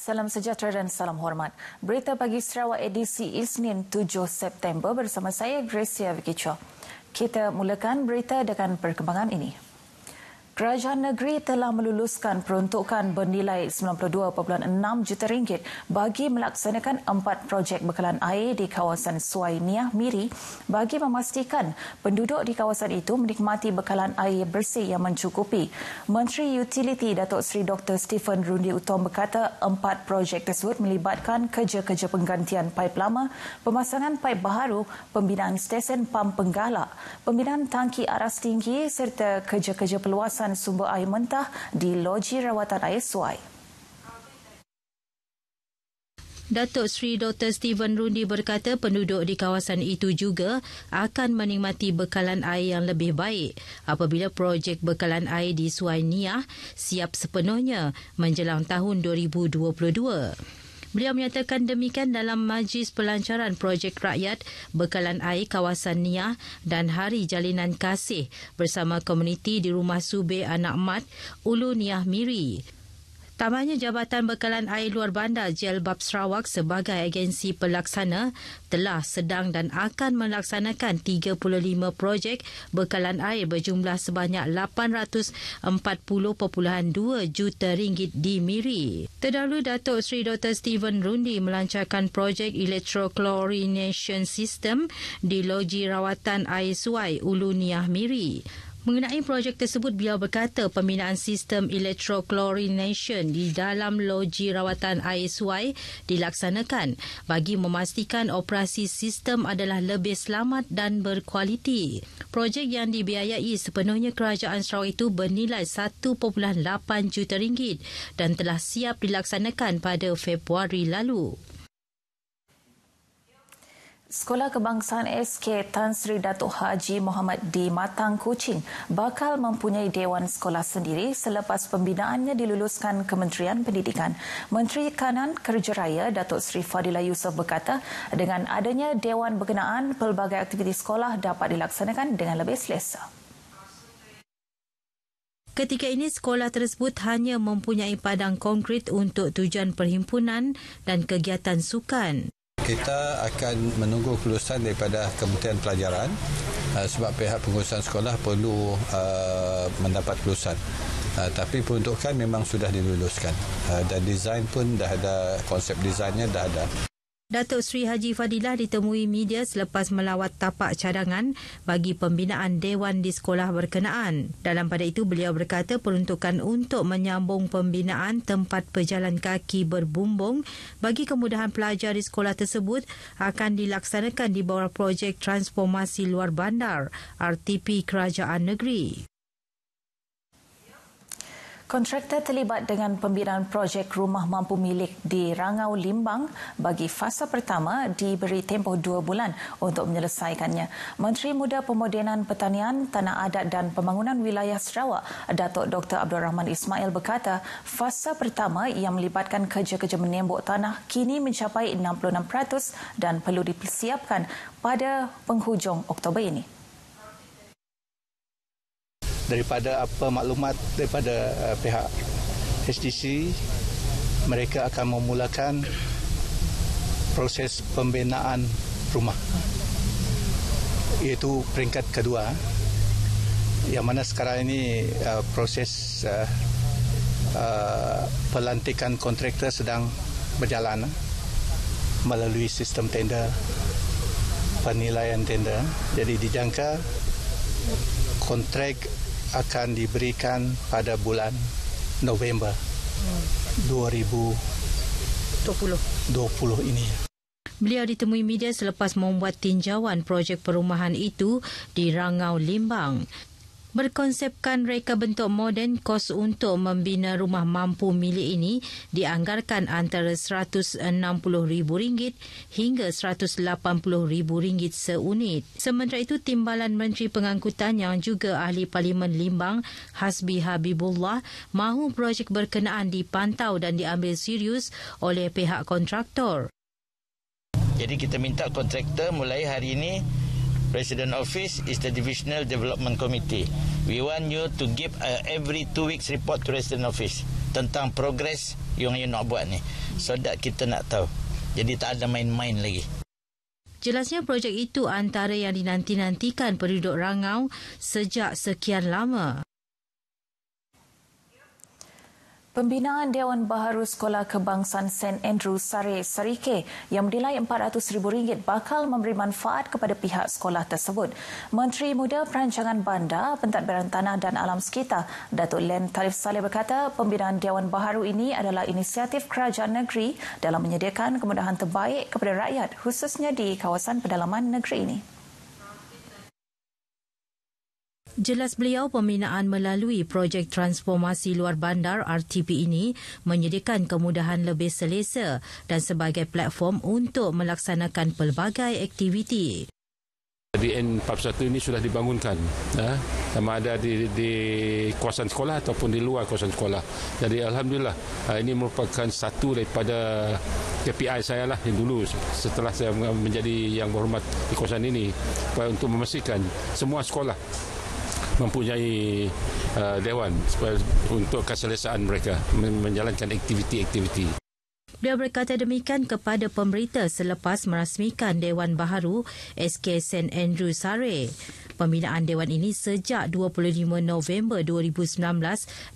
Salam sejahtera dan salam hormat. Berita pagi Sarawak edisi Isnin 7 September bersama saya Gracia Vicky Chua. Kita mulakan berita dengan perkembangan ini. Kerajaan negeri telah meluluskan peruntukan bernilai 92.6 juta ringgit bagi melaksanakan empat projek bekalan air di kawasan Suai Niah Miri bagi memastikan penduduk di kawasan itu menikmati bekalan air bersih yang mencukupi. Menteri Utility Datuk Seri Dr. Stephen Rundi Utom berkata empat projek tersebut melibatkan kerja-kerja penggantian paip lama, pemasangan paip baharu, pembinaan stesen pam penggalak, pembinaan tangki aras tinggi serta kerja-kerja peluasan pengadaan sumber air mentah di loji rawatan air suai. Datuk Sri Dr. Steven Rundi berkata penduduk di kawasan itu juga akan menikmati bekalan air yang lebih baik apabila projek bekalan air di Suai Niah siap sepenuhnya menjelang tahun 2022. Beliau menyatakan demikian dalam majlis pelancaran projek rakyat bekalan air kawasan Niah dan Hari Jalinan Kasih bersama komuniti di Rumah Sube Anak Mat, Ulu Niah Miri. Tambahnya Jabatan Bekalan Air Luar Bandar Jelbab Sarawak sebagai agensi pelaksana telah sedang dan akan melaksanakan 35 projek bekalan air berjumlah sebanyak 840.2 juta ringgit di Miri. Terdahulu Datuk Sri Dr. Stephen Rundi melancarkan projek electrochlorination system di loji rawatan air suai Ulu Niah Miri. Mengenai projek tersebut, beliau berkata pembinaan sistem electrochlorination di dalam loji rawatan ISY dilaksanakan bagi memastikan operasi sistem adalah lebih selamat dan berkualiti. Projek yang dibiayai sepenuhnya kerajaan Sarawak itu bernilai 1.8 juta ringgit dan telah siap dilaksanakan pada Februari lalu. Sekolah Kebangsaan SK Tan Sri Datuk Haji Muhammad di Matang, Kuching bakal mempunyai Dewan Sekolah sendiri selepas pembinaannya diluluskan Kementerian Pendidikan. Menteri Kanan Kerja Raya Datuk Sri Fadila Yusof berkata dengan adanya Dewan Berkenaan, pelbagai aktiviti sekolah dapat dilaksanakan dengan lebih selesa. Ketika ini sekolah tersebut hanya mempunyai padang konkrit untuk tujuan perhimpunan dan kegiatan sukan kita akan menunggu kelulusan daripada Kementerian Pelajaran uh, sebab pihak pengurusan sekolah perlu uh, mendapat kelulusan. Uh, tapi peruntukan memang sudah diluluskan uh, dan desain pun dah ada konsep desainnya dah ada. Datuk Sri Haji Fadilah ditemui media selepas melawat tapak cadangan bagi pembinaan Dewan di sekolah berkenaan. Dalam pada itu, beliau berkata peruntukan untuk menyambung pembinaan tempat pejalan kaki berbumbung bagi kemudahan pelajar di sekolah tersebut akan dilaksanakan di bawah projek transformasi luar bandar RTP Kerajaan Negeri. Kontraktor terlibat dengan pembinaan projek rumah mampu milik di Rangau Limbang bagi fasa pertama diberi tempoh dua bulan untuk menyelesaikannya. Menteri Muda Pemodenan Pertanian, Tanah Adat dan Pembangunan Wilayah Sarawak, Datuk Dr. Abdul Rahman Ismail berkata, fasa pertama yang melibatkan kerja-kerja menembok tanah kini mencapai 66% dan perlu dipersiapkan pada penghujung Oktober ini daripada apa maklumat daripada uh, pihak HDC mereka akan memulakan proses pembinaan rumah iaitu peringkat kedua yang mana sekarang ini uh, proses uh, uh, pelantikan kontraktor sedang berjalan uh, melalui sistem tender penilaian tender jadi dijangka kontrak akan diberikan pada bulan November 2020 ini. Beliau ditemui media selepas membuat tinjauan projek perumahan itu di Rangau, Limbang. Berkonsepkan reka bentuk moden, kos untuk membina rumah mampu milik ini dianggarkan antara RM160,000 hingga RM180,000 seunit. Sementara itu, Timbalan Menteri Pengangkutan yang juga Ahli Parlimen Limbang, Hasbi Habibullah, mahu projek berkenaan dipantau dan diambil serius oleh pihak kontraktor. Jadi kita minta kontraktor mulai hari ini resident office is the divisional development committee. We want you to give a uh, every two weeks report to resident office tentang progress yang you nak buat ni. So that kita nak tahu. Jadi tak ada main-main lagi. Jelasnya projek itu antara yang dinanti-nantikan penduduk Rangau sejak sekian lama. Pembinaan Dewan Baharu Sekolah Kebangsaan St. Andrew Sare Sarike yang menilai rm ringgit, bakal memberi manfaat kepada pihak sekolah tersebut. Menteri Muda Perancangan Bandar, Pentadbiran Tanah dan Alam Sekitar, Datuk Len Talif Saleh berkata pembinaan Dewan Baharu ini adalah inisiatif kerajaan negeri dalam menyediakan kemudahan terbaik kepada rakyat khususnya di kawasan pedalaman negeri ini. Jelas beliau, pembinaan melalui projek transformasi luar bandar RTP ini menyediakan kemudahan lebih selesa dan sebagai platform untuk melaksanakan pelbagai aktiviti. Di N41 ini sudah dibangunkan ya. sama ada di, di, di kawasan sekolah ataupun di luar kawasan sekolah. Jadi Alhamdulillah eh, ini merupakan satu daripada KPI saya lah yang dulu setelah saya menjadi yang berhormat di kawasan ini untuk memastikan semua sekolah mempunyai uh, dewan untuk keselesaan mereka menjalankan aktiviti-aktiviti. Beliau berkata demikian kepada pemerintah selepas merasmikan Dewan Baharu SK St. Andrew Sare. Pembinaan Dewan ini sejak 25 November 2019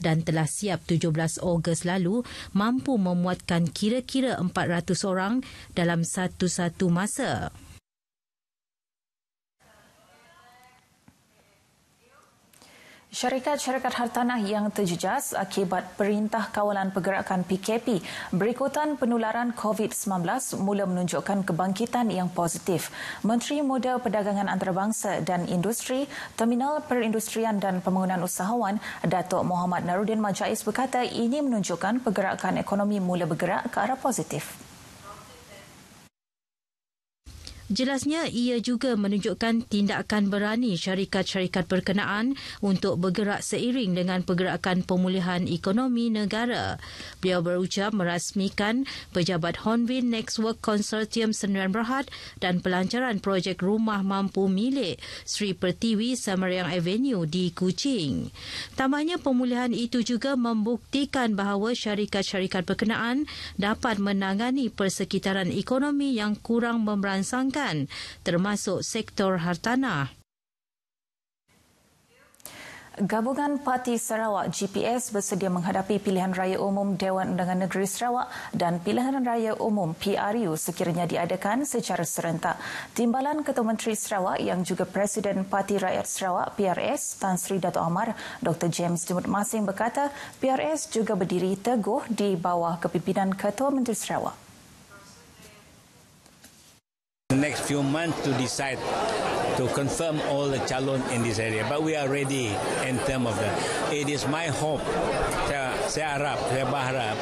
dan telah siap 17 Ogos lalu mampu memuatkan kira-kira 400 orang dalam satu-satu masa. Syarikat-syarikat hartanah yang terjejas akibat Perintah Kawalan Pergerakan PKP berikutan penularan COVID-19 mula menunjukkan kebangkitan yang positif. Menteri Muda Perdagangan Antarabangsa dan Industri, Terminal Perindustrian dan Pembangunan Usahawan, Datuk Muhammad Narudin Majais berkata ini menunjukkan pergerakan ekonomi mula bergerak ke arah positif. Jelasnya ia juga menunjukkan tindakan berani syarikat-syarikat berkenaan untuk bergerak seiring dengan pergerakan pemulihan ekonomi negara. Beliau berucap merasmikan pejabat Honvin Next Work Consortium Senerian Berhad dan pelancaran projek rumah mampu milik Sri Pertiwi Samariang Avenue di Kuching. Tambahnya pemulihan itu juga membuktikan bahawa syarikat-syarikat berkenaan dapat menangani persekitaran ekonomi yang kurang memberansangkan perbankan termasuk sektor hartanah. Gabungan Parti Sarawak GPS bersedia menghadapi pilihan raya umum Dewan Undangan Negeri Sarawak dan pilihan raya umum PRU sekiranya diadakan secara serentak. Timbalan Ketua Menteri Sarawak yang juga Presiden Parti Rakyat Sarawak PRS Tan Sri Dato' Amar Dr. James Jemut Masing berkata PRS juga berdiri teguh di bawah kepimpinan Ketua Menteri Sarawak the next few months to decide to confirm all the calon in this area. But we are ready in term of that. It is my hope, saya, saya harap, saya berharap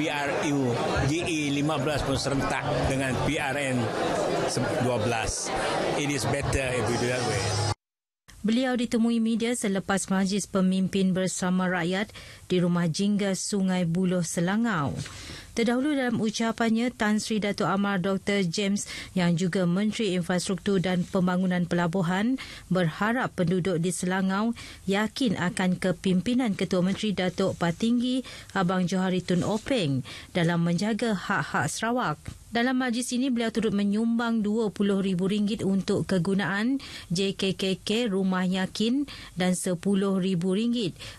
PRU GE 15 pun serentak dengan PRN 12. It is better if we do that way. Beliau ditemui media selepas majlis pemimpin bersama rakyat di rumah jingga Sungai Buloh, Selangau. Terdahulu dalam ucapannya, Tan Sri Dato' Amar Dr. James yang juga Menteri Infrastruktur dan Pembangunan Pelabuhan berharap penduduk di Selangau yakin akan kepimpinan Ketua Menteri Datuk Patinggi Abang Johari Tun Openg dalam menjaga hak-hak Sarawak. Dalam majlis ini beliau turut menyumbang RM20,000 untuk kegunaan JKKK Rumah Yakin dan RM10,000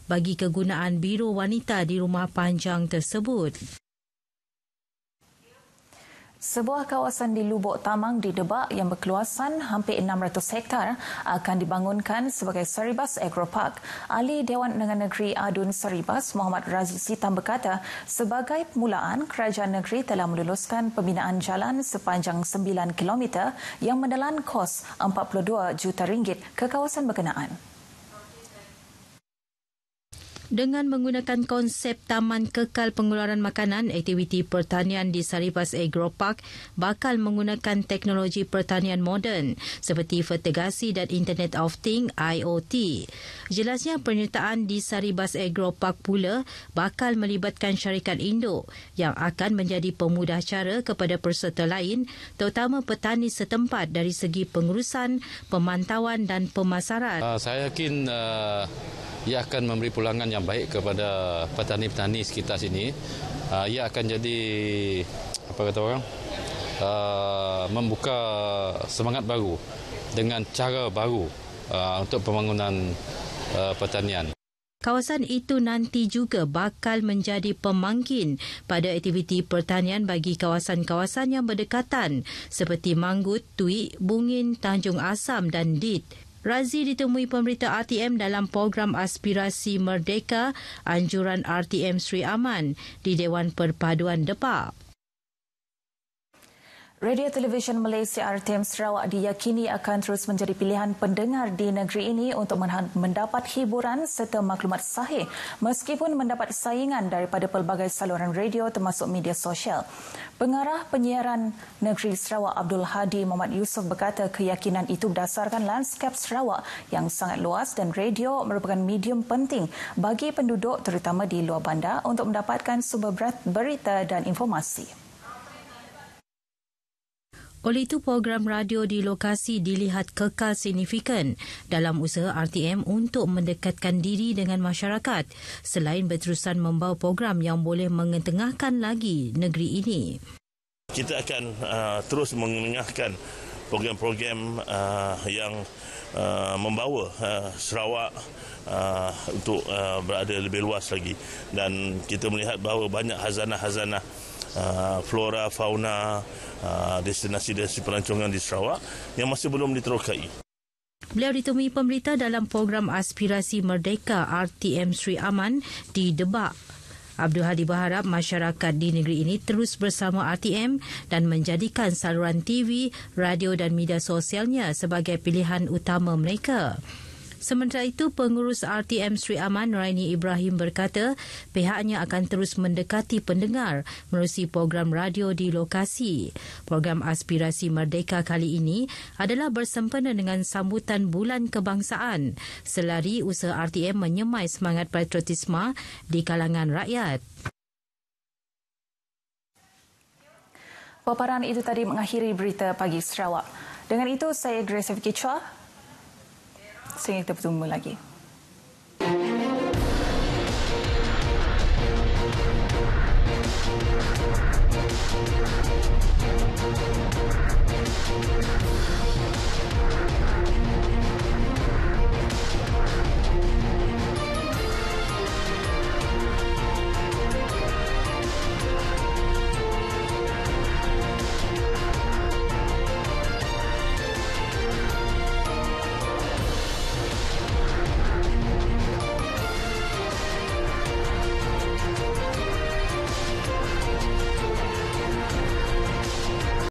bagi kegunaan Biro Wanita di Rumah Panjang tersebut. Sebuah kawasan di Lubuk Tamang di Debak yang berkeluasan hampir 600 hektar akan dibangunkan sebagai Seribas Agro Park. Ahli Dewan Negara Negeri Adun Seribas Muhammad Razli Sitam berkata, sebagai permulaan, kerajaan negeri telah meluluskan pembinaan jalan sepanjang 9 km yang menelan kos 42 juta ringgit ke kawasan berkenaan. Dengan menggunakan konsep Taman Kekal Pengeluaran Makanan, aktiviti pertanian di Saripas Agropark bakal menggunakan teknologi pertanian moden seperti fertigasi dan Internet of Things IoT. Jelasnya penyertaan di Saribas Agro Park pula bakal melibatkan syarikat induk yang akan menjadi pemudah cara kepada peserta lain terutama petani setempat dari segi pengurusan, pemantauan dan pemasaran. Ah, saya yakin ah, ia akan memberi pulangan yang baik kepada petani-petani sekitar sini. Ah, ia akan jadi apa kata orang? Ah, membuka semangat baru dengan cara baru ah, untuk pembangunan pertanian. Kawasan itu nanti juga bakal menjadi pemangkin pada aktiviti pertanian bagi kawasan-kawasan yang berdekatan seperti Manggut, Tuik, Bungin, Tanjung Asam dan Dit. Razi ditemui pemerintah RTM dalam program Aspirasi Merdeka Anjuran RTM Sri Aman di Dewan Perpaduan Depak. Radio Televisyen Malaysia RTM Sarawak diyakini akan terus menjadi pilihan pendengar di negeri ini untuk mendapat hiburan serta maklumat sahih meskipun mendapat saingan daripada pelbagai saluran radio termasuk media sosial. Pengarah penyiaran negeri Sarawak Abdul Hadi Muhammad Yusof berkata keyakinan itu berdasarkan landscape Sarawak yang sangat luas dan radio merupakan medium penting bagi penduduk terutama di luar bandar untuk mendapatkan sumber berita dan informasi. Oleh itu, program radio di lokasi dilihat kekal signifikan dalam usaha RTM untuk mendekatkan diri dengan masyarakat selain berterusan membawa program yang boleh mengetengahkan lagi negeri ini. Kita akan uh, terus mengetengahkan program-program uh, yang uh, membawa uh, Sarawak uh, untuk uh, berada lebih luas lagi dan kita melihat bahawa banyak hazanah-hazanah Ah, flora fauna ah, destinasi-destinasi pelancongan di Sarawak yang masih belum diterokai. Beliau ditemui pemerintah dalam program aspirasi merdeka RTM Sri Aman di Debak. Abdul Hadi berharap masyarakat di negeri ini terus bersama RTM dan menjadikan saluran TV, radio dan media sosialnya sebagai pilihan utama mereka. Sementara itu, pengurus RTM Sri Aman Nuraini Ibrahim berkata pihaknya akan terus mendekati pendengar melalui program radio di lokasi. Program Aspirasi Merdeka kali ini adalah bersempena dengan sambutan Bulan Kebangsaan selari usaha RTM menyemai semangat patriotisme di kalangan rakyat. Paparan itu tadi mengakhiri berita pagi Sarawak. Dengan itu, saya Grace Vicky Chua, sehingga kita bertemu lagi.